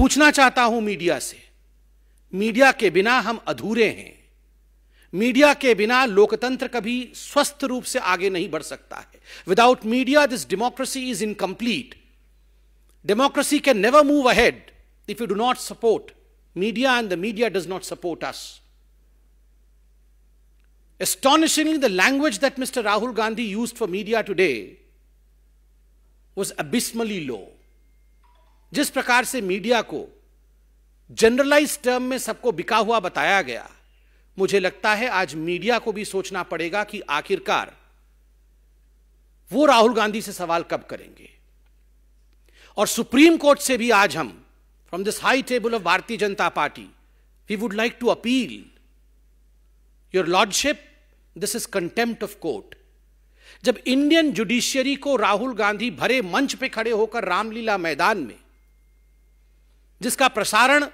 पूछना चाहता हूं मीडिया से मीडिया के बिना हम अधूरे हैं मीडिया के बिना लोकतंत्र कभी स्वस्थ रूप से आगे नहीं बढ़ सकता है without media this democracy is incomplete democracy can never move ahead if you do not support media and the media does not support us astonishingly the language that mister Rahul Gandhi use for media today was abysmally low जिस प्रकार से media को generalise term में सबको बिका हुआ बताया गया मुझे लगता है आज मीडिया को भी सोचना पड़ेगा कि आखिरकार वो राहुल गांधी से सवाल कब करेंगे और सुप्रीम कोर्ट से भी आज हम from this high table of Bharatiya Janata party we would like to appeal your lordship this is contempt of court जब इंडियन जुडिशियरी को राहुल गांधी भरे मंच पे खड़े होकर रामलीला मैदान में जिसका प्रसारण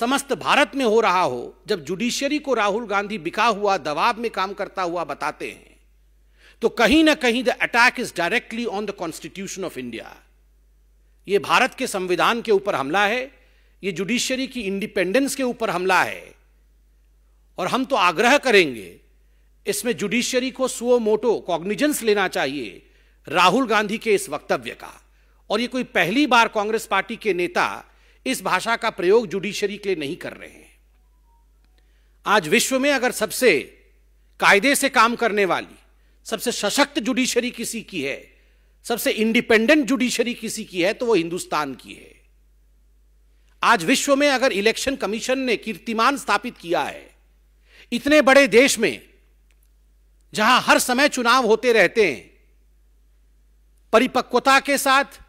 समस्त भारत में हो रहा हो जब जुडिशियरी को राहुल गांधी बिका हुआ दबाव में काम करता हुआ बताते हैं तो कहीं ना कहीं the attack is directly on the constitution of India ये भारत के संविधान के ऊपर हमला है ये जुडिशियरी की इंडिपेंडेंस के ऊपर हमला है और हम तो आग्रह करेंगे इसमें जुडिशियरी को सुओ मोटो कॉग्निजेंस लेना चाहिए राहुल गांधी के इस वक्तव्य का और ये कोई पहली बार कांग्रेस पार्टी के नेता इस भाषा का प्रयोग जुडिशरी के लिए नहीं कर रहे हैं आज विश्व में अगर सबसे कायदे से काम करने वाली सबसे सशक्त जुडिशरी किसी की है सबसे इंडिपेंडेंट जुडिशरी किसी की है तो वो हिंदुस्तान की है आज विश्व में अगर इलेक्शन कमीशन ने कीर्तिमान स्थापित किया है इतने बड़े देश में जहां हर समय चुनाव होते रहते हैं परिपक्वता के साथ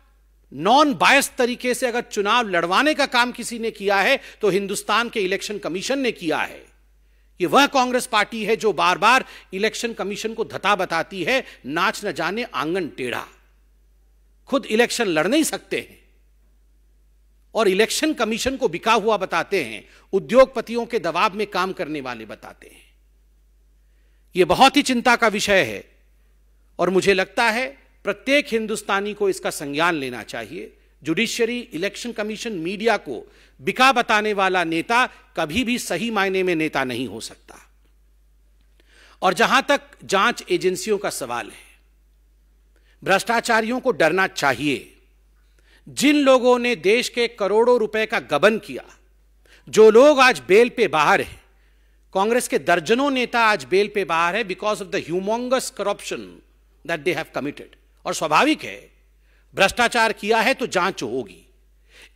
नॉन बायस तरीके से अगर चुनाव लड़वाने का काम किसी ने किया है तो हिंदुस्तान के इलेक्शन कमीशन ने किया है ये वह कांग्रेस पार्टी है जो बार बार इलेक्शन कमीशन को धता बताती है नाच न जाने आंगन टेढ़ा खुद इलेक्शन लड़ नहीं सकते हैं और इलेक्शन कमीशन को बिका हुआ बताते हैं उद्योगपतियों के दबाव में काम करने वाले बताते हैं यह बहुत ही चिंता का विषय है और मुझे लगता है प्रत्येक हिंदुस्तानी को इसका संज्ञान लेना चाहिए जुडिशियरी इलेक्शन कमीशन मीडिया को बिका बताने वाला नेता कभी भी सही मायने में नेता नहीं हो सकता और जहां तक जांच एजेंसियों का सवाल है भ्रष्टाचारियों को डरना चाहिए जिन लोगों ने देश के करोड़ों रुपए का गबन किया जो लोग आज बेल पे बाहर हैं कांग्रेस के दर्जनों नेता आज बेल पे बाहर है because of the humongous corruption that they have committed और स्वाभाविक है भ्रष्टाचार किया है तो जांच होगी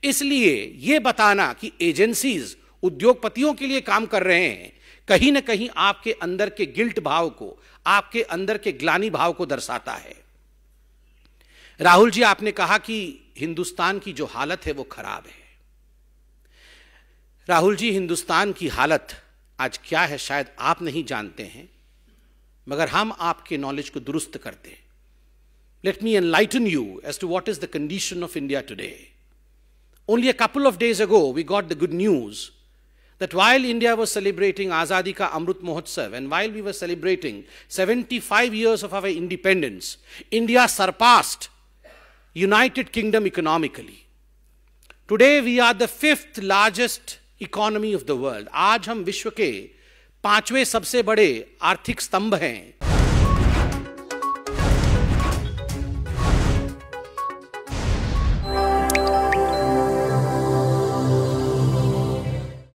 इसलिए यह बताना कि एजेंसीज उद्योगपतियों के लिए काम कर रहे हैं कहीं ना कहीं आपके अंदर के गिल्ट भाव को आपके अंदर के ग्लानी भाव को दर्शाता है राहुल जी आपने कहा कि हिंदुस्तान की जो हालत है वो खराब है राहुल जी हिंदुस्तान की हालत आज क्या है शायद आप नहीं जानते हैं मगर हम आपके नॉलेज को दुरुस्त करते हैं Let me enlighten you as to what is the condition of India today. Only a couple of days ago, we got the good news that while India was celebrating Azadi Ka Amrut Mahotsav and while we were celebrating 75 years of our independence, India surpassed United Kingdom economically. Today we are the fifth largest economy of the world. आज हम विश्व के पांचवें सबसे बड़े आर्थिक स्तंभ हैं